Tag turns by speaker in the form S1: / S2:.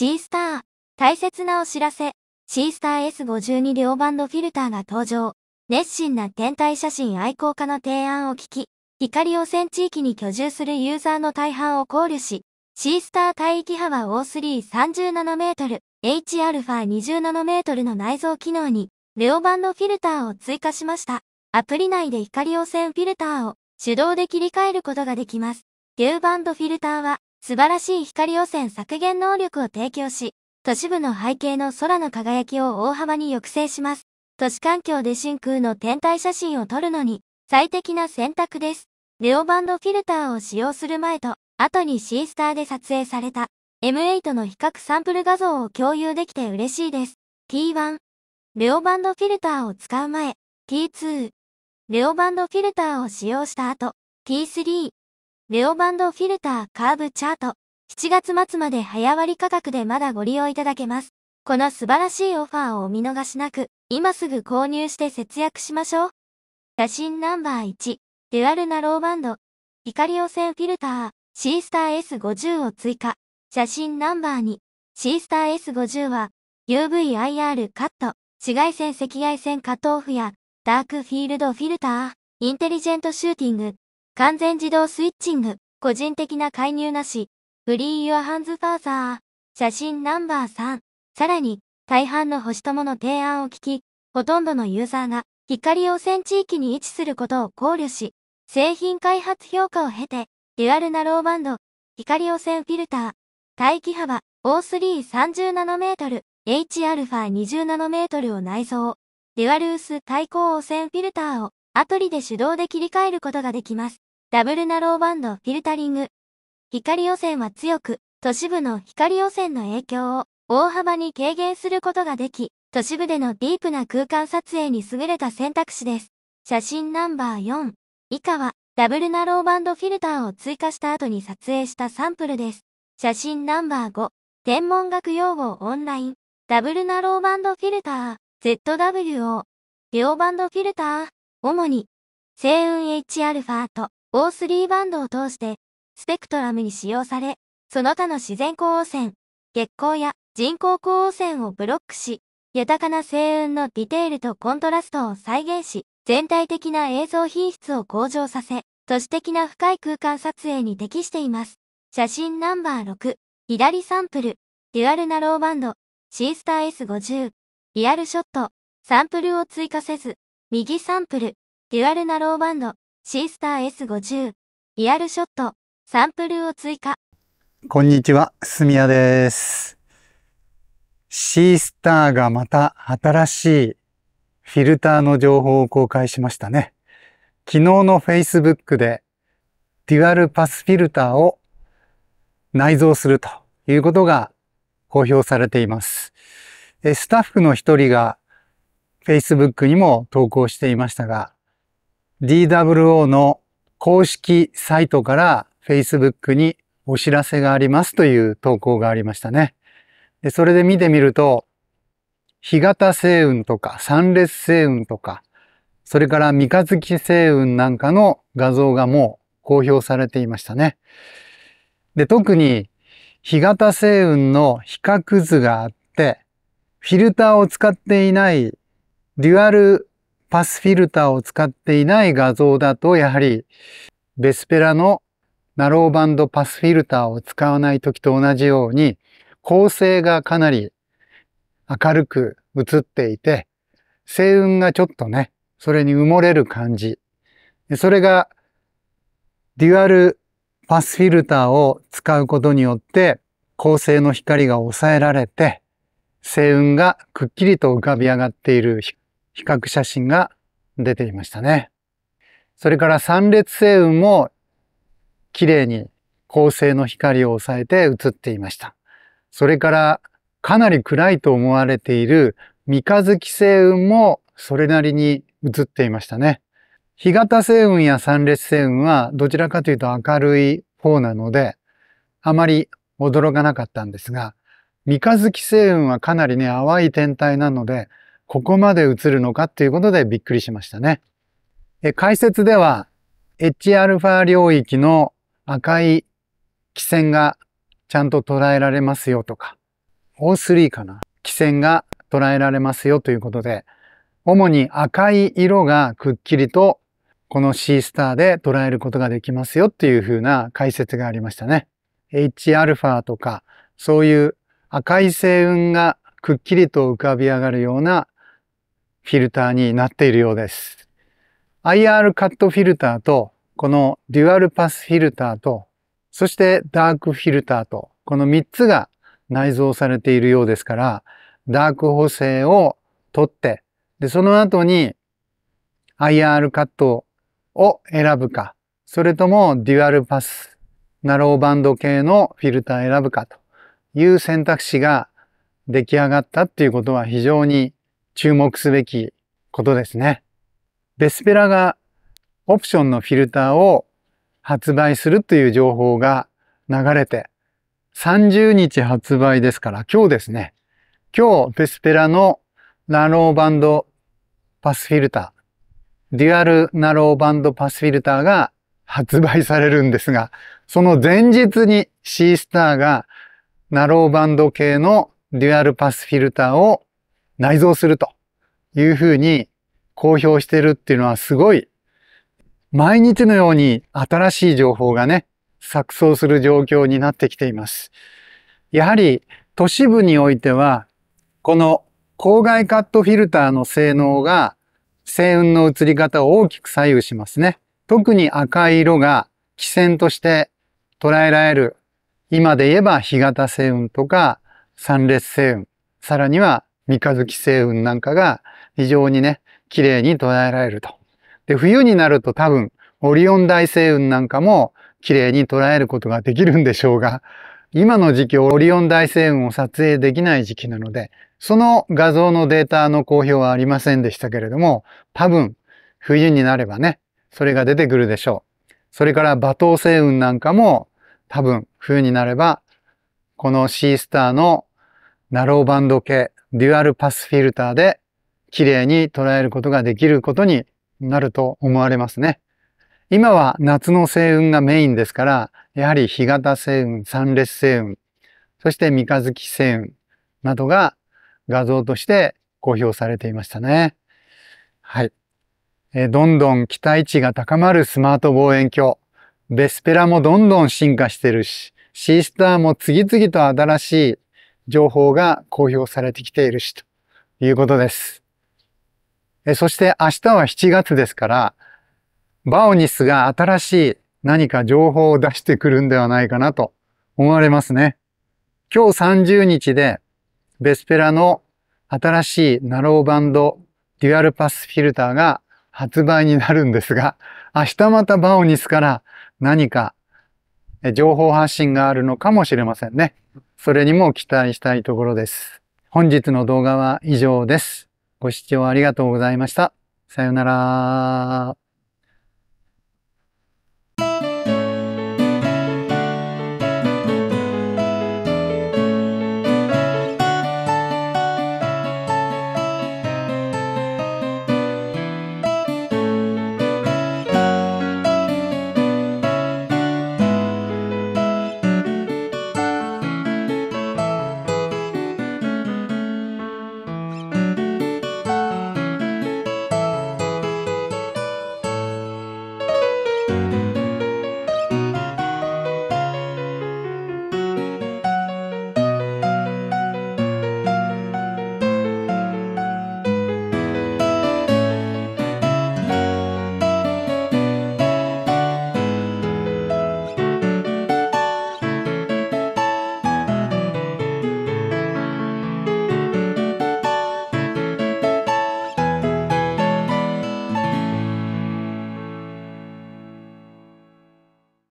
S1: シースター。大切なお知らせ。シースター S52 両バンドフィルターが登場。熱心な天体写真愛好家の提案を聞き、光汚染地域に居住するユーザーの大半を考慮し、シースター帯域幅 O330 ナノメートル、Hα20 ナノメートルの内蔵機能に、レオバンドフィルターを追加しました。アプリ内で光汚染フィルターを手動で切り替えることができます。デューバンドフィルターは、素晴らしい光汚染削減能力を提供し、都市部の背景の空の輝きを大幅に抑制します。都市環境で真空の天体写真を撮るのに最適な選択です。レオバンドフィルターを使用する前と後にシースターで撮影された M8 の比較サンプル画像を共有できて嬉しいです。T1 レオバンドフィルターを使う前 T2 レオバンドフィルターを使用した後 T3 レオバンドフィルターカーブチャート。7月末まで早割価格でまだご利用いただけます。この素晴らしいオファーをお見逃しなく、今すぐ購入して節約しましょう。写真ナンバー1、デュアルナローバンド、光汚染フィルター、シースター S50 を追加。写真ナンバー2、シースター S50 は、UVIR カット、紫外線赤外線カットオフや、ダークフィールドフィルター、インテリジェントシューティング、完全自動スイッチング、個人的な介入なし、フリーユアハンズファーザー、写真ナンバー3。さらに、大半の星友の提案を聞き、ほとんどのユーザーが、光汚染地域に位置することを考慮し、製品開発評価を経て、デュアルナローバンド、光汚染フィルター、待機幅 o 3 3 0トル、h α 2 0ナノメートルを内蔵、デュアルース対抗汚染フィルターをアプリで手動で切り替えることができます。ダブルナローバンドフィルタリング。光汚染は強く、都市部の光汚染の影響を大幅に軽減することができ、都市部でのディープな空間撮影に優れた選択肢です。写真ナンバー4。以下は、ダブルナローバンドフィルターを追加した後に撮影したサンプルです。写真ナンバー5。天文学用語オンライン。ダブルナローバンドフィルター、ZWO。両バンドフィルター、主に、星雲 Hα と、O3 バンドを通して、スペクトラムに使用され、その他の自然光汚染、月光や人工光汚染をブロックし、豊かな星雲のディテールとコントラストを再現し、全体的な映像品質を向上させ、都市的な深い空間撮影に適しています。写真ナンバー6、左サンプル、デュアルナローバンド、シースター S50、リアルショット、サンプルを追加せず、右サンプル、デュアルナローバンド、シースター S50 リアルショットサンプルを追加
S2: こんにちは、すみやです。シースターがまた新しいフィルターの情報を公開しましたね。昨日の Facebook でデュアルパスフィルターを内蔵するということが公表されています。スタッフの一人が Facebook にも投稿していましたが、DWO の公式サイトから Facebook にお知らせがありますという投稿がありましたね。でそれで見てみると、日型星雲とか三列星雲とか、それから三日月星雲なんかの画像がもう公表されていましたね。で、特に日型星雲の比較図があって、フィルターを使っていないデュアルパスフィルターを使っていない画像だと、やはりベスペラのナローバンドパスフィルターを使わない時と同じように、構成がかなり明るく映っていて、星雲がちょっとね、それに埋もれる感じ。それが、デュアルパスフィルターを使うことによって、構成の光が抑えられて、星雲がくっきりと浮かび上がっている比較写真が出ていましたね。それから三列星雲も綺麗に恒星の光を抑えて写っていました。それからかなり暗いと思われている三日月星雲もそれなりに写っていましたね。日型星雲や三列星雲はどちらかというと明るい方なので、あまり驚かなかったんですが、三日月星雲はかなりね、淡い天体なので、ここまで映るのかっていうことでびっくりしましたね。え解説では Hα 領域の赤い気線がちゃんと捉えられますよとか、O3 かな気線が捉えられますよということで、主に赤い色がくっきりとこの C スターで捉えることができますよっていう風な解説がありましたね。Hα とか、そういう赤い星雲がくっきりと浮かび上がるようなフィルターになっているようです。IR カットフィルターと、このデュアルパスフィルターと、そしてダークフィルターと、この3つが内蔵されているようですから、ダーク補正を取って、で、その後に IR カットを選ぶか、それともデュアルパス、ナローバンド系のフィルター選ぶかという選択肢が出来上がったっていうことは非常に注目すべきことですね。ベスペラがオプションのフィルターを発売するという情報が流れて、30日発売ですから、今日ですね。今日、ベスペラのナローバンドパスフィルター、デュアルナローバンドパスフィルターが発売されるんですが、その前日にシースターがナローバンド系のデュアルパスフィルターを内蔵するというふうに公表してるっていうのはすごい毎日のように新しい情報がね、錯綜する状況になってきています。やはり都市部においては、この郊外カットフィルターの性能が星雲の移り方を大きく左右しますね。特に赤い色が汽船として捉えられる。今で言えば日型星雲とか三列星雲。さらには三日月星雲なんかが非常にね、綺麗に捉えられると。で、冬になると多分、オリオン大星雲なんかも綺麗に捉えることができるんでしょうが、今の時期オリオン大星雲を撮影できない時期なので、その画像のデータの公表はありませんでしたけれども、多分、冬になればね、それが出てくるでしょう。それから馬頭星雲なんかも、多分、冬になれば、このシースターのナローバンド系、デュアルパスフィルターで綺麗に捉えることができることになると思われますね。今は夏の星雲がメインですから、やはり日型星雲、三列星雲、そして三日月星雲などが画像として公表されていましたね。はい。えどんどん期待値が高まるスマート望遠鏡。ベスペラもどんどん進化してるし、シースターも次々と新しい情報が公表されてきているしということです。えそして明日は7月ですから、バオニスが新しい何か情報を出してくるんではないかなと思われますね。今日30日でベスペラの新しいナローバンドデュアルパスフィルターが発売になるんですが、明日またバオニスから何か情報発信があるのかもしれませんね。それにも期待したいところです。本日の動画は以上です。ご視聴ありがとうございました。さようなら。